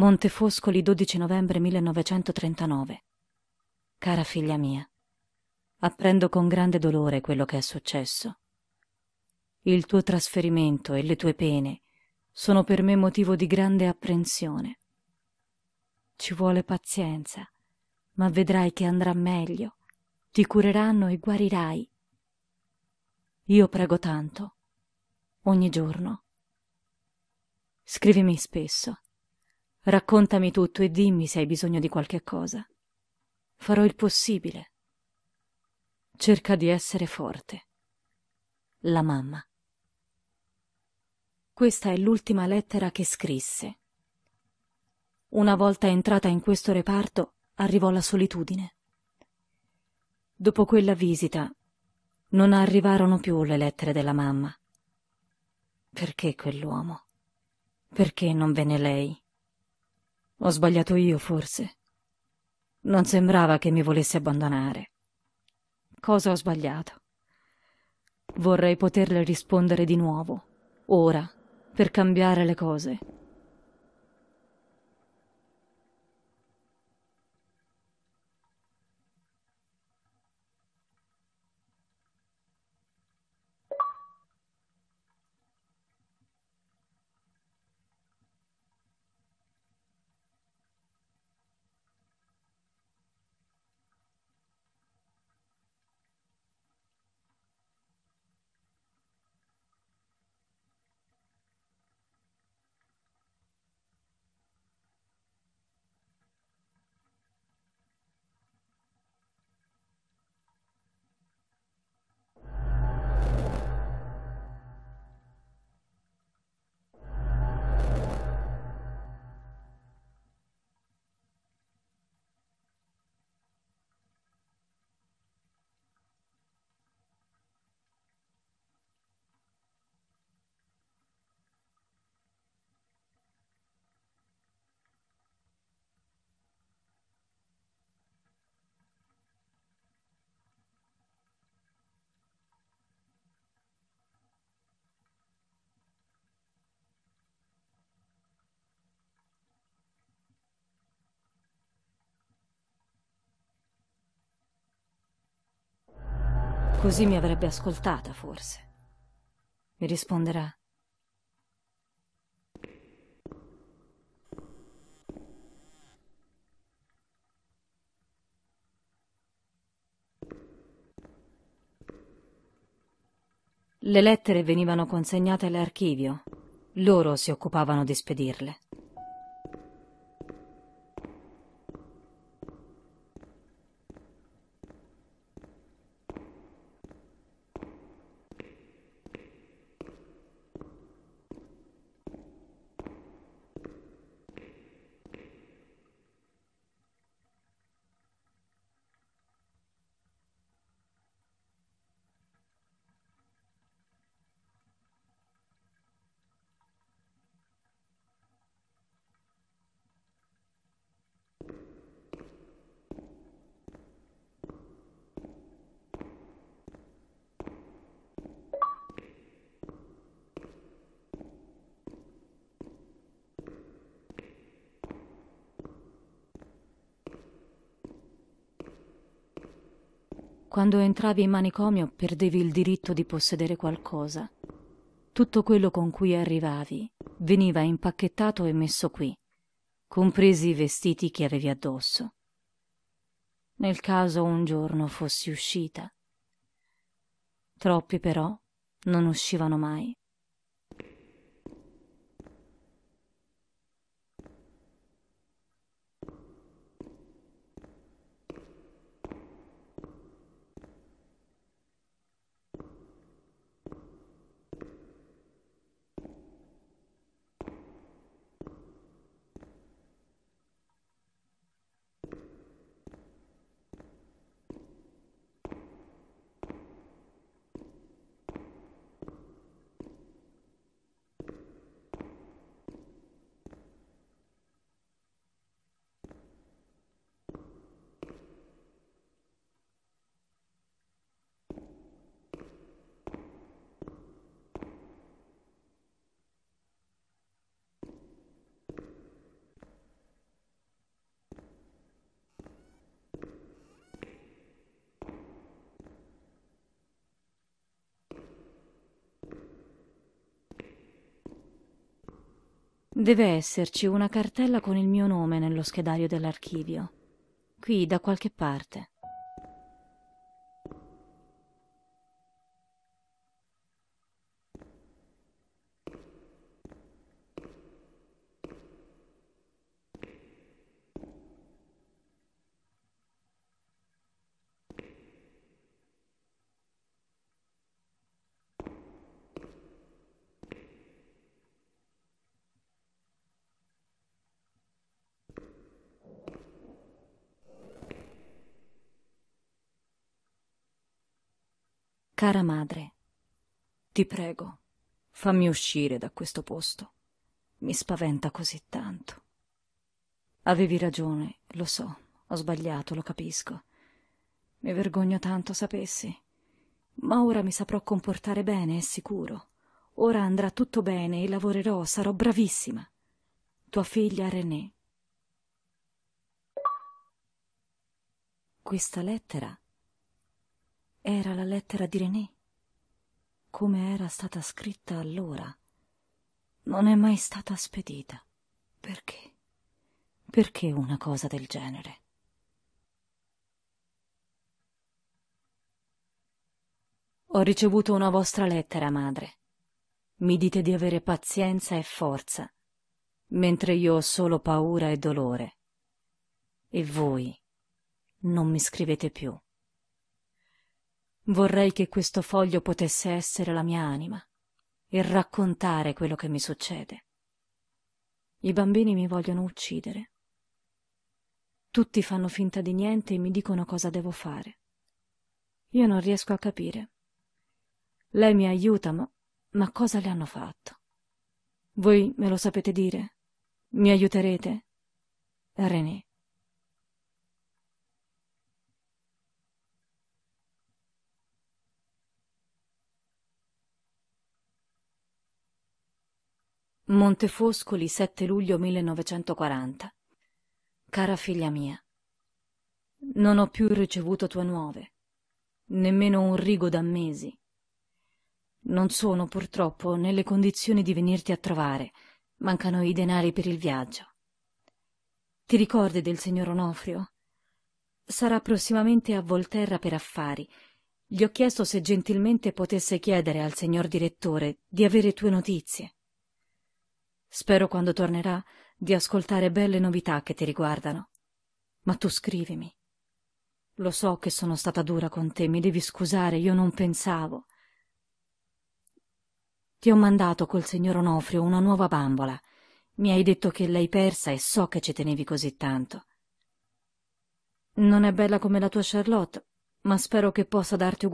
Montefoscoli 12 novembre 1939. Cara figlia mia, apprendo con grande dolore quello che è successo. Il tuo trasferimento e le tue pene sono per me motivo di grande apprensione. Ci vuole pazienza, ma vedrai che andrà meglio, ti cureranno e guarirai. Io prego tanto, ogni giorno. Scrivimi spesso Raccontami tutto e dimmi se hai bisogno di qualche cosa. Farò il possibile. Cerca di essere forte. La mamma. Questa è l'ultima lettera che scrisse. Una volta entrata in questo reparto, arrivò la solitudine. Dopo quella visita, non arrivarono più le lettere della mamma. Perché quell'uomo? Perché non venne lei? Ho sbagliato io, forse. Non sembrava che mi volesse abbandonare. Cosa ho sbagliato? Vorrei poterle rispondere di nuovo, ora, per cambiare le cose. Così mi avrebbe ascoltata, forse. Mi risponderà. Le lettere venivano consegnate all'archivio. Loro si occupavano di spedirle. Quando entravi in manicomio perdevi il diritto di possedere qualcosa. Tutto quello con cui arrivavi veniva impacchettato e messo qui, compresi i vestiti che avevi addosso. Nel caso un giorno fossi uscita. Troppi però non uscivano mai. Deve esserci una cartella con il mio nome nello schedario dell'archivio. Qui da qualche parte. Cara madre, ti prego, fammi uscire da questo posto. Mi spaventa così tanto. Avevi ragione, lo so, ho sbagliato, lo capisco. Mi vergogno tanto, sapessi. Ma ora mi saprò comportare bene, è sicuro. Ora andrà tutto bene e lavorerò, sarò bravissima. Tua figlia René. Questa lettera era la lettera di René, come era stata scritta allora. Non è mai stata spedita. Perché? Perché una cosa del genere? Ho ricevuto una vostra lettera, madre. Mi dite di avere pazienza e forza, mentre io ho solo paura e dolore. E voi non mi scrivete più. Vorrei che questo foglio potesse essere la mia anima e raccontare quello che mi succede. I bambini mi vogliono uccidere. Tutti fanno finta di niente e mi dicono cosa devo fare. Io non riesco a capire. Lei mi aiuta, ma, ma cosa le hanno fatto? Voi me lo sapete dire? Mi aiuterete? René. Montefoscoli 7 luglio 1940 Cara figlia mia, non ho più ricevuto tue nuove, nemmeno un rigo da mesi. Non sono purtroppo nelle condizioni di venirti a trovare, mancano i denari per il viaggio. Ti ricordi del signor Onofrio? Sarà prossimamente a Volterra per affari. Gli ho chiesto se gentilmente potesse chiedere al signor direttore di avere tue notizie. Spero quando tornerà di ascoltare belle novità che ti riguardano. Ma tu scrivimi. Lo so che sono stata dura con te, mi devi scusare, io non pensavo. Ti ho mandato col signor Onofrio una nuova bambola. Mi hai detto che l'hai persa e so che ci tenevi così tanto. Non è bella come la tua Charlotte, ma spero che possa darti uguale.